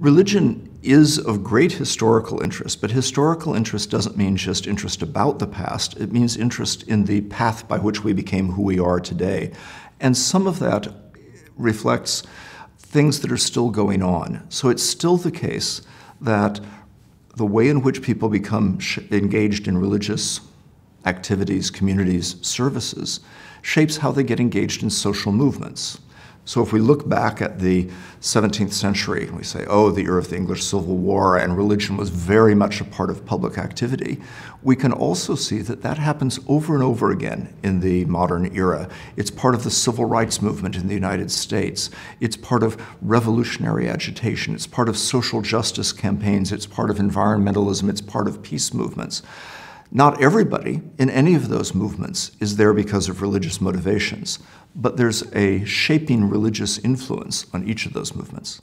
Religion is of great historical interest, but historical interest doesn't mean just interest about the past. It means interest in the path by which we became who we are today. And some of that reflects things that are still going on. So it's still the case that the way in which people become engaged in religious activities, communities, services, shapes how they get engaged in social movements. So if we look back at the 17th century, we say, oh, the era of the English Civil War and religion was very much a part of public activity, we can also see that that happens over and over again in the modern era. It's part of the civil rights movement in the United States. It's part of revolutionary agitation. It's part of social justice campaigns. It's part of environmentalism. It's part of peace movements. Not everybody in any of those movements is there because of religious motivations but there's a shaping religious influence on each of those movements.